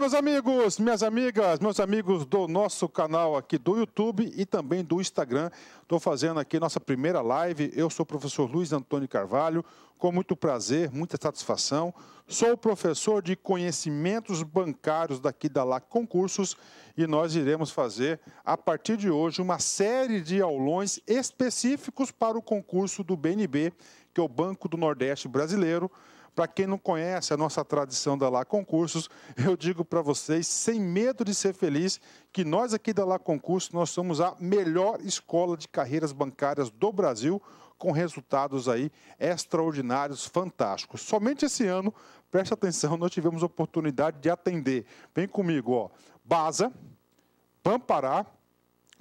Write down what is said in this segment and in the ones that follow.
meus amigos, minhas amigas, meus amigos do nosso canal aqui do YouTube e também do Instagram. Estou fazendo aqui nossa primeira live. Eu sou o professor Luiz Antônio Carvalho, com muito prazer, muita satisfação. Sou professor de conhecimentos bancários daqui da LAC Concursos e nós iremos fazer, a partir de hoje, uma série de aulões específicos para o concurso do BNB, que é o Banco do Nordeste Brasileiro. Para quem não conhece a nossa tradição da Lá Concursos, eu digo para vocês, sem medo de ser feliz, que nós aqui da Lá Concursos, nós somos a melhor escola de carreiras bancárias do Brasil, com resultados aí extraordinários, fantásticos. Somente esse ano, preste atenção, nós tivemos oportunidade de atender. Vem comigo, ó, Baza, Pampará,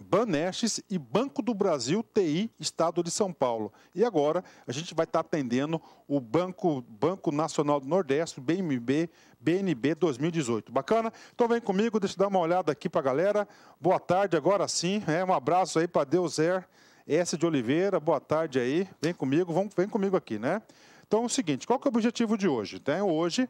Banestes e Banco do Brasil TI, Estado de São Paulo. E agora a gente vai estar atendendo o Banco, Banco Nacional do Nordeste, BNB, BNB 2018. Bacana? Então vem comigo, deixa eu dar uma olhada aqui para a galera. Boa tarde, agora sim. É, um abraço aí para Deus Air. É S de Oliveira, boa tarde aí. Vem comigo, vamos, vem comigo aqui, né? Então é o seguinte, qual que é o objetivo de hoje? Né? Hoje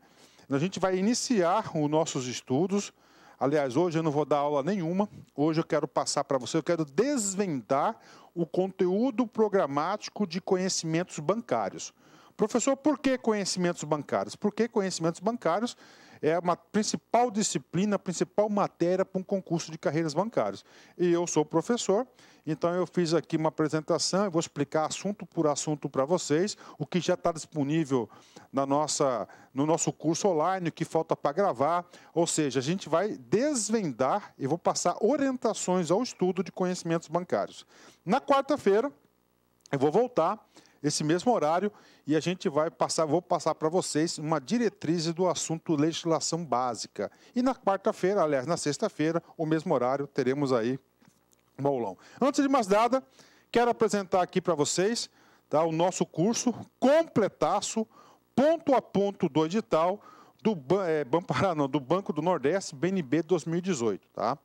a gente vai iniciar os nossos estudos. Aliás, hoje eu não vou dar aula nenhuma. Hoje eu quero passar para você, eu quero desvendar o conteúdo programático de conhecimentos bancários. Professor, por que conhecimentos bancários? Por que conhecimentos bancários? é uma principal disciplina, a principal matéria para um concurso de carreiras bancárias. E eu sou professor, então eu fiz aqui uma apresentação, eu vou explicar assunto por assunto para vocês, o que já está disponível na nossa, no nosso curso online, o que falta para gravar, ou seja, a gente vai desvendar e vou passar orientações ao estudo de conhecimentos bancários. Na quarta-feira, eu vou voltar esse mesmo horário e a gente vai passar, vou passar para vocês uma diretriz do assunto legislação básica. E na quarta-feira, aliás, na sexta-feira, o mesmo horário, teremos aí um aulão. Antes de mais nada, quero apresentar aqui para vocês tá, o nosso curso completaço, ponto a ponto do edital do, é, Bampara, não, do Banco do Nordeste, BNB 2018. Tá?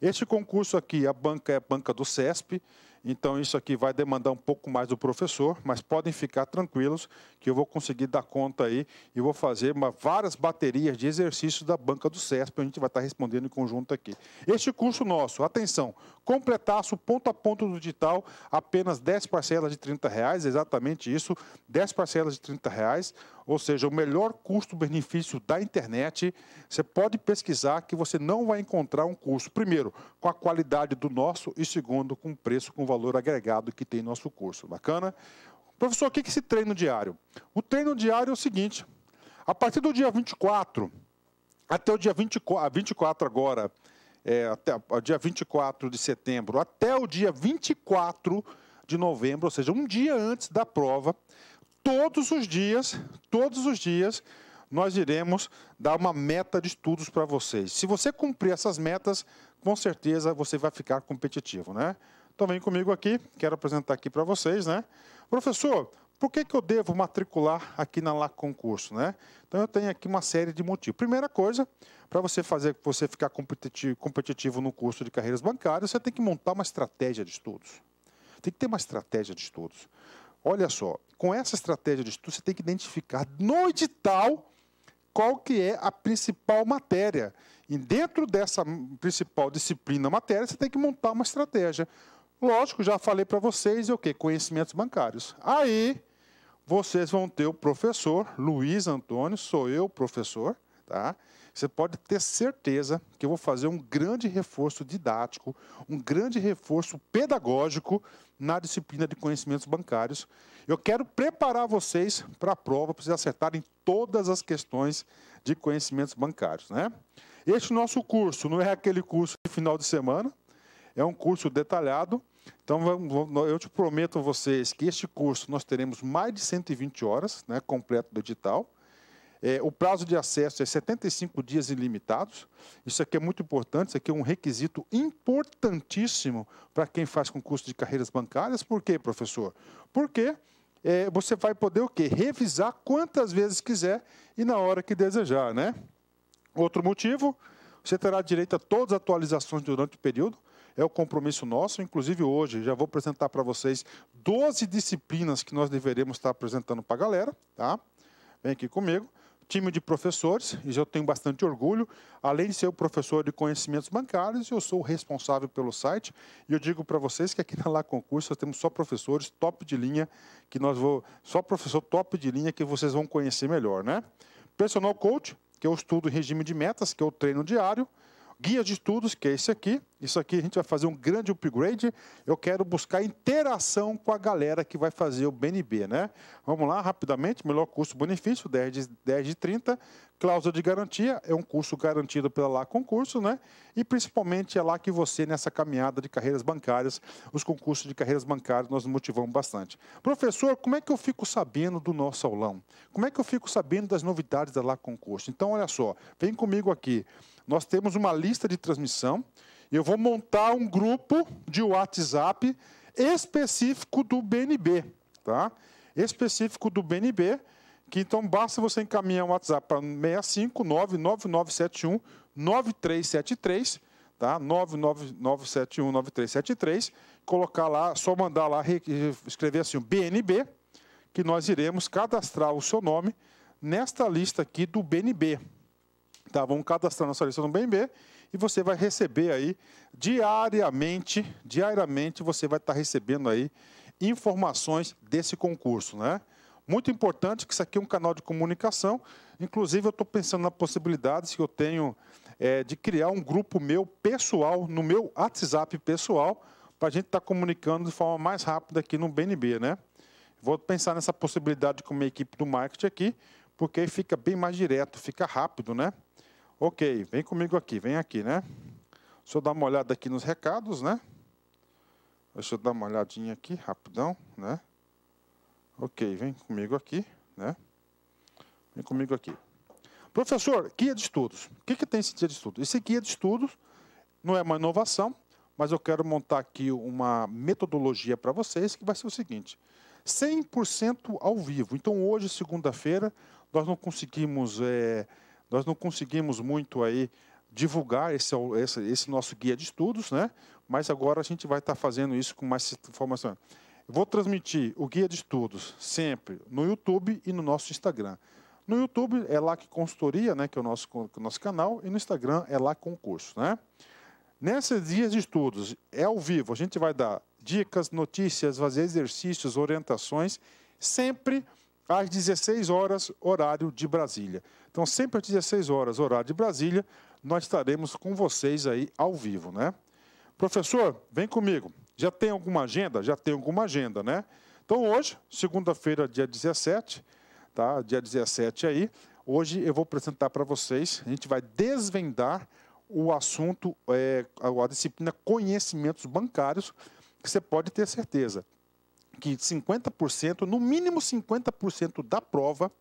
Este concurso aqui, a banca é a banca do CESP, então, isso aqui vai demandar um pouco mais do professor, mas podem ficar tranquilos que eu vou conseguir dar conta aí e vou fazer uma, várias baterias de exercícios da banca do CESP, a gente vai estar respondendo em conjunto aqui. Este curso nosso, atenção, completaço ponto a ponto do digital, apenas 10 parcelas de R$ reais, exatamente isso, 10 parcelas de R$ reais ou seja, o melhor custo-benefício da internet, você pode pesquisar que você não vai encontrar um curso, primeiro, com a qualidade do nosso e segundo, com o preço, com o valor agregado que tem nosso curso. Bacana? Professor, o que é esse treino diário? O treino diário é o seguinte, a partir do dia 24, até o dia 24, 24 ah, agora, é, até o ah, dia 24 de setembro, até o dia 24 de novembro, ou seja, um dia antes da prova, todos os dias, todos os dias, nós iremos dar uma meta de estudos para vocês. Se você cumprir essas metas, com certeza você vai ficar competitivo, né? Então vem comigo aqui, quero apresentar aqui para vocês, né? Professor, por que, que eu devo matricular aqui na LAC Concurso, né? Então eu tenho aqui uma série de motivos. Primeira coisa, para você fazer você ficar competitivo, competitivo no curso de carreiras bancárias, você tem que montar uma estratégia de estudos. Tem que ter uma estratégia de estudos. Olha só, com essa estratégia de estudo, você tem que identificar no edital qual que é a principal matéria. E dentro dessa principal disciplina matéria, você tem que montar uma estratégia. Lógico, já falei para vocês é o quê? Conhecimentos bancários. Aí vocês vão ter o professor Luiz Antônio, sou eu o professor, tá? Você pode ter certeza que eu vou fazer um grande reforço didático, um grande reforço pedagógico na disciplina de conhecimentos bancários. Eu quero preparar vocês para a prova, para vocês acertarem todas as questões de conhecimentos bancários. Né? Este nosso curso não é aquele curso de final de semana, é um curso detalhado. Então, eu te prometo a vocês que este curso nós teremos mais de 120 horas, né, completo do edital. É, o prazo de acesso é 75 dias ilimitados. Isso aqui é muito importante, isso aqui é um requisito importantíssimo para quem faz concurso de carreiras bancárias. Por quê, professor? Porque é, você vai poder o quê? Revisar quantas vezes quiser e na hora que desejar, né? Outro motivo, você terá direito a todas as atualizações durante o período. É o compromisso nosso, inclusive hoje já vou apresentar para vocês 12 disciplinas que nós deveremos estar apresentando para a galera, tá? Vem aqui comigo time de professores, e eu tenho bastante orgulho. Além de ser o professor de conhecimentos bancários, eu sou o responsável pelo site. E eu digo para vocês que aqui na Lá Concurso nós temos só professores top de linha, que nós vou só professor top de linha que vocês vão conhecer melhor, né? Personal coach, que eu estudo regime de metas, que eu é treino diário guia de estudos, que é esse aqui. Isso aqui a gente vai fazer um grande upgrade. Eu quero buscar interação com a galera que vai fazer o BNB, né? Vamos lá, rapidamente, melhor custo-benefício, 10 de, 10 de 30. Cláusula de garantia, é um curso garantido pela lá concurso, né? E principalmente é lá que você, nessa caminhada de carreiras bancárias, os concursos de carreiras bancárias, nós motivamos bastante. Professor, como é que eu fico sabendo do nosso aulão? Como é que eu fico sabendo das novidades da lá concurso? Então, olha só, vem comigo aqui. Nós temos uma lista de transmissão e eu vou montar um grupo de WhatsApp específico do BNB, tá? Específico do BNB, que então basta você encaminhar um WhatsApp para 6599971 9373, tá? 99971 9373, colocar lá, só mandar lá escrever assim o BNB, que nós iremos cadastrar o seu nome nesta lista aqui do BNB, Tá? Vamos cadastrar nossa lista no BNB e você vai receber aí diariamente, diariamente você vai estar tá recebendo aí informações desse concurso, né? Muito importante que isso aqui é um canal de comunicação. Inclusive, eu estou pensando na possibilidade que eu tenho é, de criar um grupo meu pessoal, no meu WhatsApp pessoal, para a gente estar tá comunicando de forma mais rápida aqui no BNB, né? Vou pensar nessa possibilidade com a minha equipe do marketing aqui, porque aí fica bem mais direto, fica rápido, né? Ok, vem comigo aqui, vem aqui, né? Deixa eu dar uma olhada aqui nos recados, né? Deixa eu dar uma olhadinha aqui, rapidão, né? Ok, vem comigo aqui, né? Vem comigo aqui. Professor, guia de estudos. O que, que tem esse guia de estudos? Esse guia de estudos não é uma inovação, mas eu quero montar aqui uma metodologia para vocês que vai ser o seguinte: 100% ao vivo. Então, hoje, segunda-feira, nós não conseguimos é, nós não conseguimos muito aí divulgar esse, esse, esse nosso guia de estudos, né? mas agora a gente vai estar fazendo isso com mais informação. vou transmitir o guia de estudos sempre no YouTube e no nosso Instagram. No YouTube é lá que consultoria, né, que é o nosso, é o nosso canal, e no Instagram é lá concurso. Né? Nesses dias de estudos, é ao vivo, a gente vai dar dicas, notícias, fazer exercícios, orientações, sempre às 16 horas, horário de Brasília. Então, sempre às 16 horas, horário de Brasília, nós estaremos com vocês aí ao vivo, né? Professor, vem comigo. Já tem alguma agenda? Já tem alguma agenda, né? Então, hoje, segunda-feira, dia 17, tá? Dia 17 aí. Hoje eu vou apresentar para vocês, a gente vai desvendar o assunto, é, a disciplina Conhecimentos Bancários, que você pode ter certeza que 50%, no mínimo 50% da prova,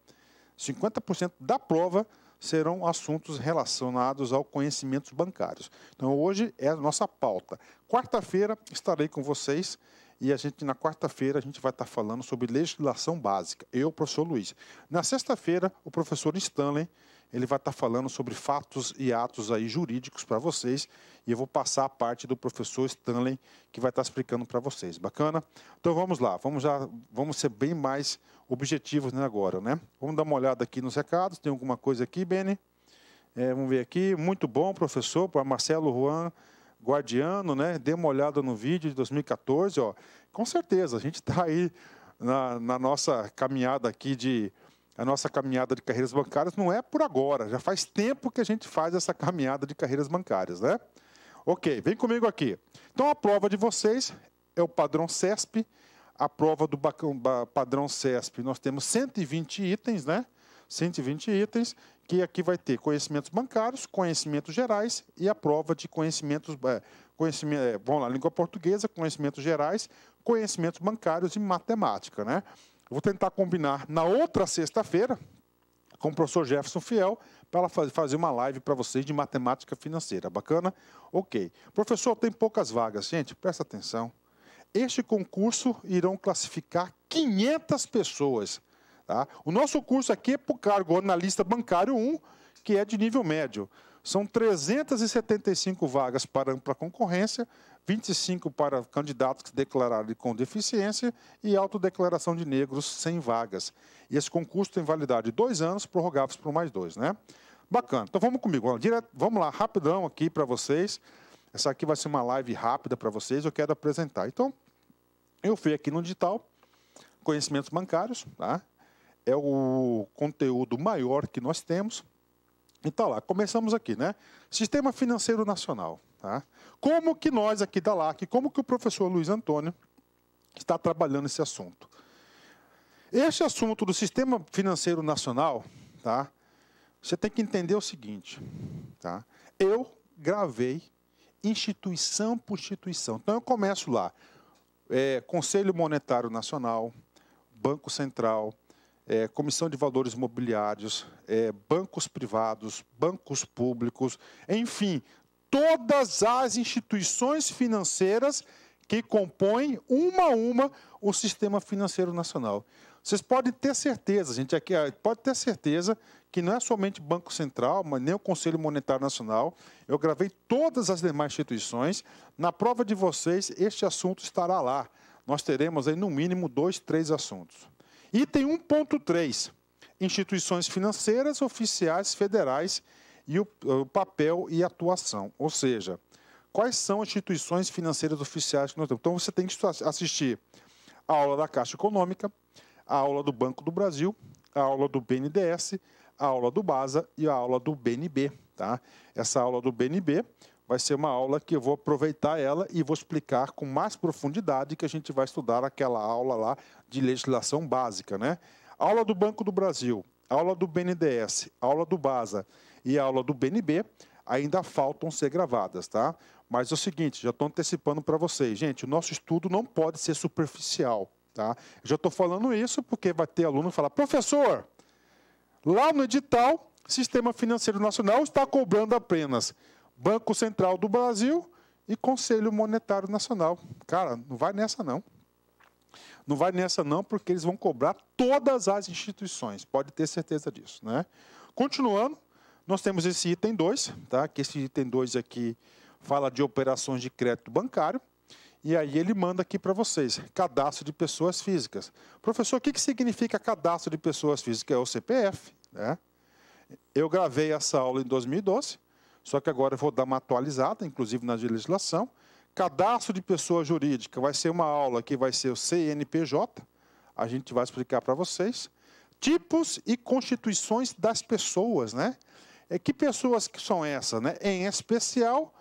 50% da prova serão assuntos relacionados ao conhecimentos bancários. Então hoje é a nossa pauta. Quarta-feira estarei com vocês e a gente, na quarta-feira, a gente vai estar falando sobre legislação básica. Eu, professor Luiz. Na sexta-feira, o professor Stanley ele vai estar falando sobre fatos e atos aí jurídicos para vocês e eu vou passar a parte do professor Stanley que vai estar explicando para vocês. Bacana? Então vamos lá, vamos já, vamos ser bem mais objetivos né, agora, né? Vamos dar uma olhada aqui nos recados. Tem alguma coisa aqui, Beni? É, vamos ver aqui. Muito bom, professor, para Marcelo Juan. Guardiano, né? Dê uma olhada no vídeo de 2014, ó. Com certeza, a gente está aí na, na, nossa caminhada aqui de a nossa caminhada de carreiras bancárias não é por agora, já faz tempo que a gente faz essa caminhada de carreiras bancárias, né? Ok, vem comigo aqui. Então a prova de vocês é o padrão CESP, a prova do padrão CESP. Nós temos 120 itens, né? 120 itens que aqui vai ter conhecimentos bancários, conhecimentos gerais e a prova de conhecimentos, é, conhecimento, é, vamos lá, língua portuguesa, conhecimentos gerais, conhecimentos bancários e matemática, né? vou tentar combinar na outra sexta-feira com o professor Jefferson Fiel para fazer uma live para vocês de matemática financeira. Bacana? Ok. Professor, tem poucas vagas. Gente, presta atenção. Este concurso irão classificar 500 pessoas Tá? O nosso curso aqui é para o cargo analista bancário 1, que é de nível médio. São 375 vagas para ampla concorrência, 25 para candidatos que declararam com deficiência e autodeclaração de negros sem vagas. E esse concurso tem validade de dois anos, prorrogáveis por mais dois, né? Bacana. Então vamos comigo. Vamos lá, rapidão aqui para vocês. Essa aqui vai ser uma live rápida para vocês, eu quero apresentar. Então, eu fui aqui no digital, conhecimentos bancários, tá? é o conteúdo maior que nós temos. Então lá, começamos aqui, né? Sistema financeiro nacional. Tá? Como que nós aqui da LAC, como que o professor Luiz Antônio está trabalhando esse assunto? Esse assunto do sistema financeiro nacional, tá? Você tem que entender o seguinte, tá? Eu gravei instituição por instituição. Então eu começo lá, é, Conselho Monetário Nacional, Banco Central, é, Comissão de Valores Mobiliários, é, bancos privados, bancos públicos, enfim, todas as instituições financeiras que compõem, uma a uma, o sistema financeiro nacional. Vocês podem ter certeza, gente, aqui pode ter certeza que não é somente Banco Central, mas nem o Conselho Monetário Nacional. Eu gravei todas as demais instituições. Na prova de vocês, este assunto estará lá. Nós teremos aí no mínimo dois, três assuntos. Item 1.3. Instituições financeiras oficiais federais e o, o, papel e atuação. Ou seja, quais são as instituições financeiras oficiais que nós temos? Então, você tem que assistir a aula da Caixa Econômica, a aula do Banco do Brasil, a aula do BNDES, a aula do BASA e a aula do BNB. Tá? Essa aula do BNB vai ser uma aula que eu vou aproveitar ela e vou explicar com mais profundidade que a gente vai estudar aquela aula lá de legislação básica, né? Aula do Banco do Brasil, aula do BNDES, aula do BASA e aula do BNB ainda faltam ser gravadas, tá? Mas é o seguinte, já estou antecipando para vocês. Gente, o nosso estudo não pode ser superficial, tá? Já estou falando isso porque vai ter aluno falar, professor, lá no edital, Sistema Financeiro Nacional está cobrando apenas Banco Central do Brasil e Conselho Monetário Nacional. Cara, não vai nessa não. Não vai nessa não, porque eles vão cobrar todas as instituições, pode ter certeza disso, né? Continuando, nós temos esse item 2, tá? Que esse item 2 aqui fala de operações de crédito bancário. E aí ele manda aqui para vocês, cadastro de pessoas físicas. Professor, o que, que significa cadastro de pessoas físicas? É o CPF, né? Eu gravei essa aula em 2012, só que agora eu vou dar uma atualizada, inclusive na legislação. Cadastro de pessoa jurídica vai ser uma aula que vai ser o CNPJ. A gente vai explicar para vocês. Tipos e constituições das pessoas, né? É que pessoas que são essas, né? Em especial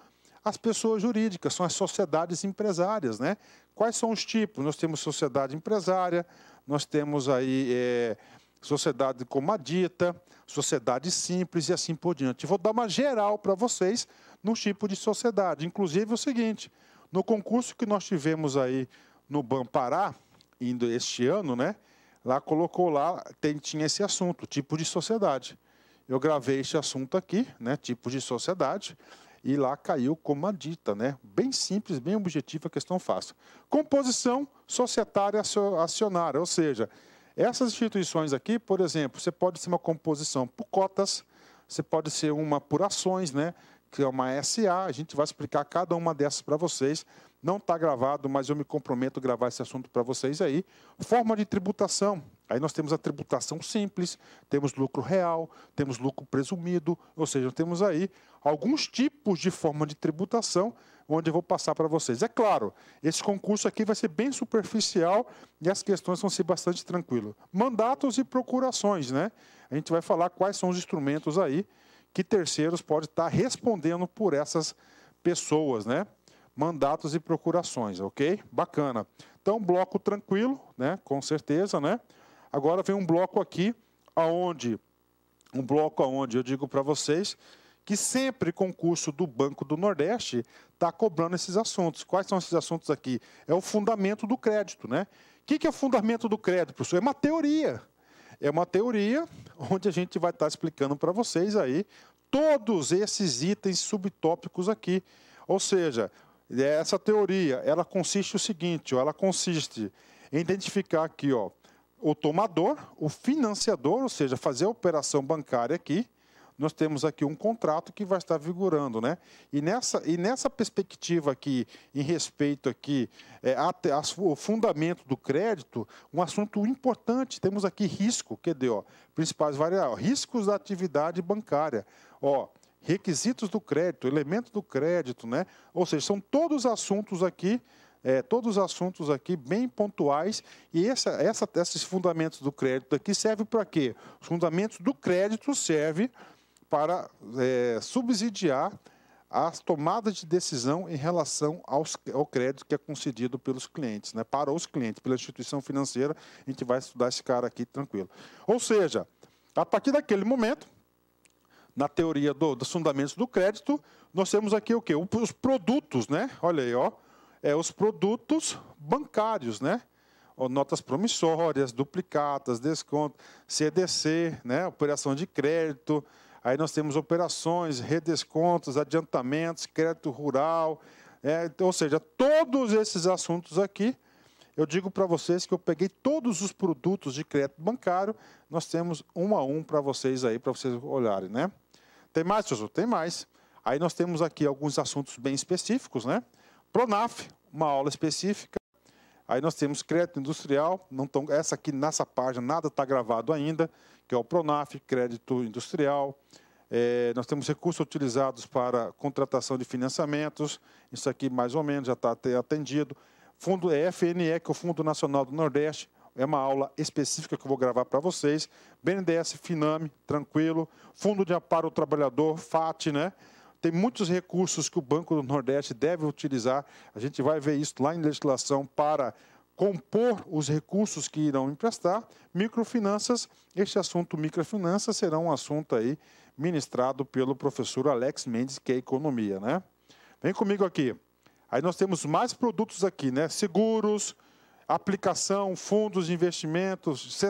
as pessoas jurídicas, são as sociedades empresárias, né? Quais são os tipos? Nós temos sociedade empresária, nós temos aí é, sociedade dita, sociedade simples e assim por diante. Vou dar uma geral para vocês no tipo de sociedade. Inclusive o seguinte, no concurso que nós tivemos aí no Bampará, indo este ano, né? Lá colocou lá, tem, tinha esse assunto, tipo de sociedade. Eu gravei este assunto aqui, né? Tipo de sociedade. E lá caiu como a dita, né? Bem simples, bem objetiva, questão fácil. Composição societária acionária, ou seja, essas instituições aqui, por exemplo, você pode ser uma composição por cotas, você pode ser uma por ações, né? que é uma SA. A gente vai explicar cada uma dessas para vocês. Não está gravado, mas eu me comprometo a gravar esse assunto para vocês aí. Forma de tributação. Aí nós temos a tributação simples, temos lucro real, temos lucro presumido, ou seja, temos aí alguns tipos de forma de tributação onde eu vou passar para vocês. É claro, esse concurso aqui vai ser bem superficial e as questões vão ser bastante tranquilas. Mandatos e procurações, né? A gente vai falar quais são os instrumentos aí que terceiros podem estar respondendo por essas pessoas, né? Mandatos e procurações, ok? Bacana. Então, bloco tranquilo, né? Com certeza, né? Agora vem um bloco aqui, aonde um bloco aonde eu digo para vocês que sempre concurso do Banco do Nordeste está cobrando esses assuntos. Quais são esses assuntos aqui? É o fundamento do crédito, né? O que, que é o fundamento do crédito, professor? É uma teoria. É uma teoria onde a gente vai estar tá explicando para vocês aí todos esses itens subtópicos aqui. Ou seja, essa teoria, ela consiste o seguinte, ó, ela consiste em identificar aqui, ó, o tomador, o financiador, ou seja, fazer a operação bancária aqui, nós temos aqui um contrato que vai estar vigorando, né? E nessa, e nessa perspectiva aqui, em respeito aqui é, a, a, o fundamento do crédito, um assunto importante, temos aqui risco, QD, ó, principais variáveis, riscos da atividade bancária, ó, requisitos do crédito, elemento do crédito, né? Ou seja, são todos assuntos aqui é, todos os assuntos aqui bem pontuais e essa, essa, esses fundamentos do crédito aqui servem para quê? Os fundamentos do crédito servem para é, subsidiar as tomadas de decisão em relação aos, ao crédito que é concedido pelos clientes, né? para os clientes, pela instituição financeira. A gente vai estudar esse cara aqui tranquilo. Ou seja, a partir daquele momento, na teoria do, dos fundamentos do crédito, nós temos aqui o quê? Os produtos, né? Olha aí, ó é, os produtos bancários, né? notas promissórias, duplicatas, desconto, CDC, né? operação de crédito. Aí nós temos operações, redescontos, adiantamentos, crédito rural. É, ou seja, todos esses assuntos aqui, eu digo para vocês que eu peguei todos os produtos de crédito bancário, nós temos um a um para vocês aí, para vocês olharem, né? Tem mais, Josu? Tem mais. Aí nós temos aqui alguns assuntos bem específicos, né? Pronaf, uma aula específica. Aí nós temos crédito industrial, não tão, essa aqui nessa página nada está gravado ainda, que é o Pronaf, crédito industrial. É, nós temos recursos utilizados para contratação de financiamentos, isso aqui mais ou menos já está atendido. Fundo é FNE, que é o Fundo Nacional do Nordeste, é uma aula específica que eu vou gravar para vocês. BNDES, Finame, tranquilo. Fundo de Aparo ao Trabalhador, FAT, né? Tem muitos recursos que o Banco do Nordeste deve utilizar. A gente vai ver isso lá em legislação para compor os recursos que irão emprestar. Microfinanças, este assunto microfinanças será um assunto aí ministrado pelo professor Alex Mendes, que é economia, né? Vem comigo aqui. Aí nós temos mais produtos aqui, né? Seguros, aplicação, fundos de investimentos,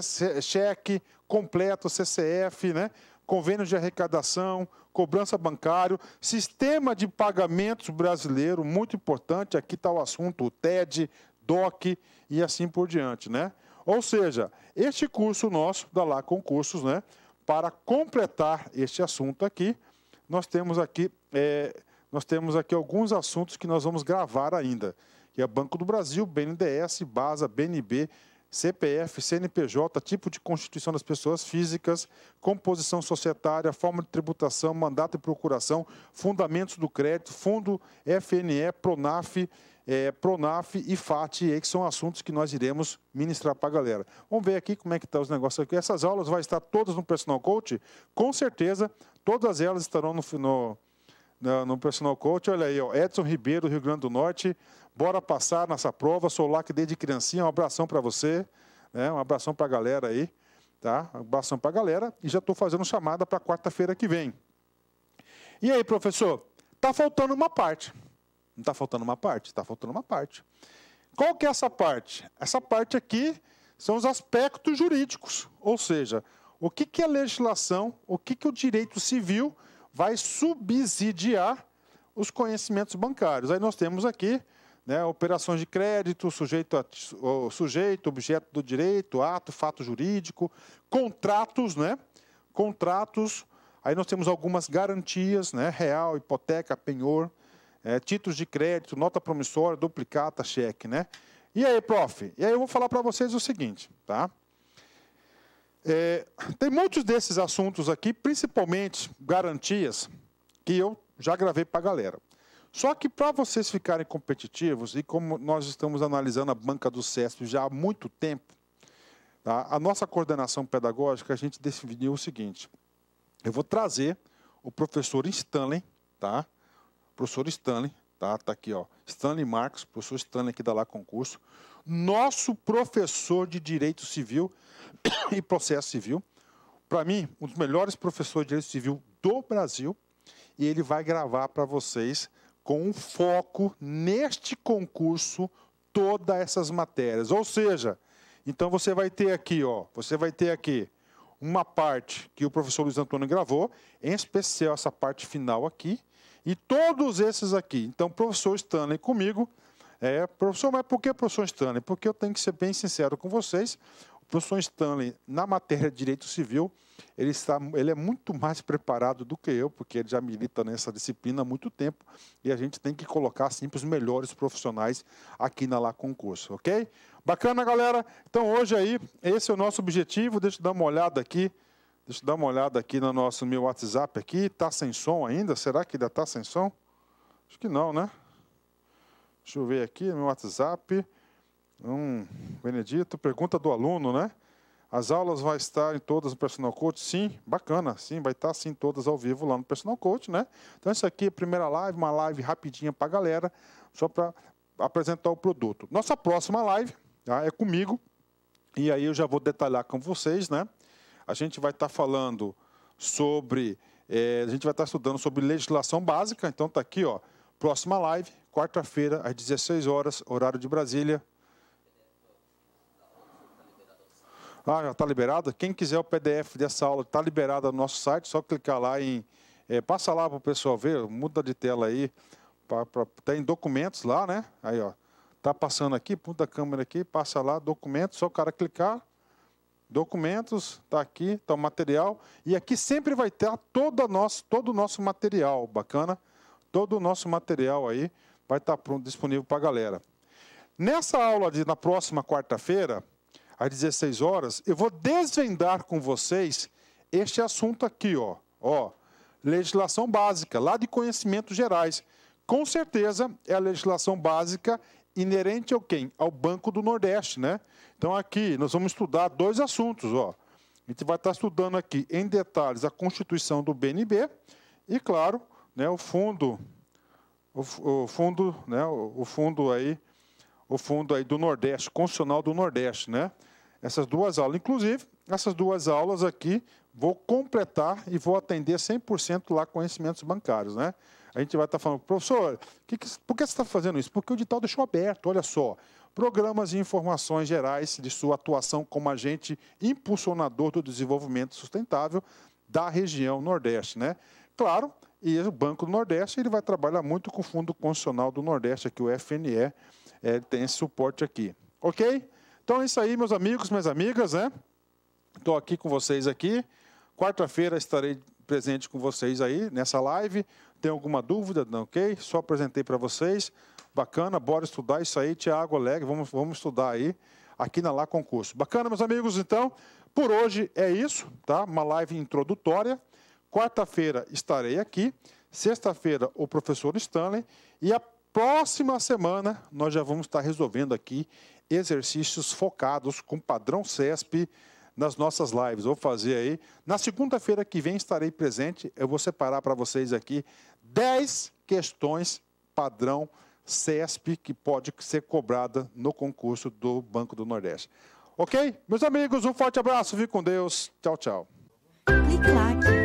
cheque completo, CCF, né? convênios de arrecadação, cobrança bancário, sistema de pagamentos brasileiro, muito importante, aqui está o assunto, o TED, DOC e assim por diante, né? Ou seja, este curso nosso da Lá Concursos, né? Para completar este assunto aqui, nós temos aqui, é, nós temos aqui alguns assuntos que nós vamos gravar ainda, que é Banco do Brasil, BNDES, BASA, BNB, CPF, CNPJ, tipo de constituição das pessoas físicas, composição societária, forma de tributação, mandato e procuração, fundamentos do crédito, fundo FNE, PRONAF, é, PRONAF e FAT, que são assuntos que nós iremos ministrar para a galera. Vamos ver aqui como é que estão tá os negócios aqui. Essas aulas vão estar todas no Personal Coach? Com certeza, todas elas estarão no, no, no Personal Coach. Olha aí, ó, Edson Ribeiro, Rio Grande do Norte, Bora passar nessa prova. Sou lá que desde criancinha. Um abração para você. Né? Um abração para a galera aí. Tá? Um abração para a galera. E já estou fazendo chamada para quarta-feira que vem. E aí, professor? Tá faltando uma parte. Não está faltando uma parte? Está faltando uma parte. Qual que é essa parte? Essa parte aqui são os aspectos jurídicos, ou seja, o que, que a legislação, o que, que o direito civil vai subsidiar os conhecimentos bancários. Aí nós temos aqui né, operações de crédito, sujeito, a, sujeito, objeto do direito, ato, fato jurídico, contratos, né? Contratos. Aí nós temos algumas garantias, né? Real, hipoteca, penhor, é, títulos de crédito, nota promissória, duplicata, cheque, né? E aí, prof? E aí eu vou falar para vocês o seguinte, tá? É, tem muitos desses assuntos aqui, principalmente garantias, que eu já gravei para a galera. Só que para vocês ficarem competitivos, e como nós estamos analisando a banca do CESP já há muito tempo, tá? a nossa coordenação pedagógica, a gente decidiu o seguinte, eu vou trazer o professor Stanley, tá? O professor Stanley, tá? Está aqui, ó. Stanley Marcos, professor Stanley aqui da Lá Concurso, nosso professor de Direito Civil e Processo Civil. Para mim, um dos melhores professores de Direito Civil do Brasil. E ele vai gravar para vocês com foco neste concurso todas essas matérias. Ou seja, então você vai ter aqui, ó, você vai ter aqui uma parte que o professor Luiz Antônio gravou, em especial essa parte final aqui, e todos esses aqui. Então, professor Stanley comigo. É, professor, mas por que professor Stanley? Porque eu tenho que ser bem sincero com vocês professor Stanley, na matéria de direito civil, ele, está, ele é muito mais preparado do que eu, porque ele já milita nessa disciplina há muito tempo e a gente tem que colocar sempre assim, os melhores profissionais aqui na Lá Concurso, ok? Bacana, galera? Então, hoje aí, esse é o nosso objetivo. Deixa eu dar uma olhada aqui. Deixa eu dar uma olhada aqui no nosso meu WhatsApp aqui. Tá sem som ainda? Será que ainda tá sem som? Acho que não, né? Deixa eu ver aqui no meu WhatsApp. Hum, Benedito. Pergunta do aluno, né? As aulas vão estar em todas no Personal Coach? Sim, bacana, sim, vai estar sim todas ao vivo lá no Personal Coach, né? Então isso aqui é a primeira live, uma live rapidinha para a galera, só para apresentar o produto. Nossa próxima live tá? é comigo, e aí eu já vou detalhar com vocês, né? A gente vai estar falando sobre, é, a gente vai estar estudando sobre legislação básica, então tá aqui, ó, próxima live, quarta-feira às 16 horas, horário de Brasília, Ah, já está liberado? Quem quiser o PDF dessa aula está liberada no nosso site, só clicar lá em. É, passa lá para o pessoal ver, muda de tela aí. Pra, pra, tá em documentos lá, né? Aí, ó. Tá passando aqui, ponta a câmera aqui, passa lá, documentos, só o cara clicar. Documentos, está aqui, tá o material. E aqui sempre vai ter todo, nosso, todo o nosso material, bacana? Todo o nosso material aí vai estar tá pronto, disponível para a galera. Nessa aula de na próxima quarta-feira, às 16 horas, eu vou desvendar com vocês este assunto aqui, ó, ó, legislação básica, lá de conhecimentos gerais. Com certeza é a legislação básica inerente ao quem? Ao Banco do Nordeste, né? Então aqui nós vamos estudar dois assuntos, ó. A gente vai estar tá estudando aqui em detalhes a constituição do BNB e, claro, né, o fundo, o, o fundo, né, o, o fundo aí, o fundo aí do Nordeste, constitucional do Nordeste, né? essas duas aulas. Inclusive, essas duas aulas aqui vou completar e vou atender 100% lá conhecimentos bancários, né? A gente vai estar tá falando, professor, que que, por que você está fazendo isso? Porque o edital deixou aberto, olha só. Programas e informações gerais de sua atuação como agente impulsionador do desenvolvimento sustentável da região Nordeste, né? Claro, e o Banco do Nordeste ele vai trabalhar muito com o Fundo Constitucional do Nordeste, aqui o FNE, ele é, tem esse suporte aqui. Ok? Então é isso aí, meus amigos, minhas amigas, né? Estou aqui com vocês aqui. Quarta-feira estarei presente com vocês aí nessa live. Tem alguma dúvida? Não, ok? Só apresentei para vocês. Bacana, bora estudar isso aí, Tiago, Alegre, vamos, vamos estudar aí aqui na Lá Concurso. Bacana, meus amigos, então, por hoje é isso, tá? Uma live introdutória. Quarta-feira estarei aqui, sexta-feira o professor Stanley e a próxima semana nós já vamos estar resolvendo aqui exercícios focados com padrão CESP nas nossas lives. Vou fazer aí. Na segunda-feira que vem estarei presente. Eu vou separar para vocês aqui 10 questões padrão CESP que pode ser cobrada no concurso do Banco do Nordeste. Ok? Meus amigos, um forte abraço. Fique com Deus. Tchau, tchau. Clique,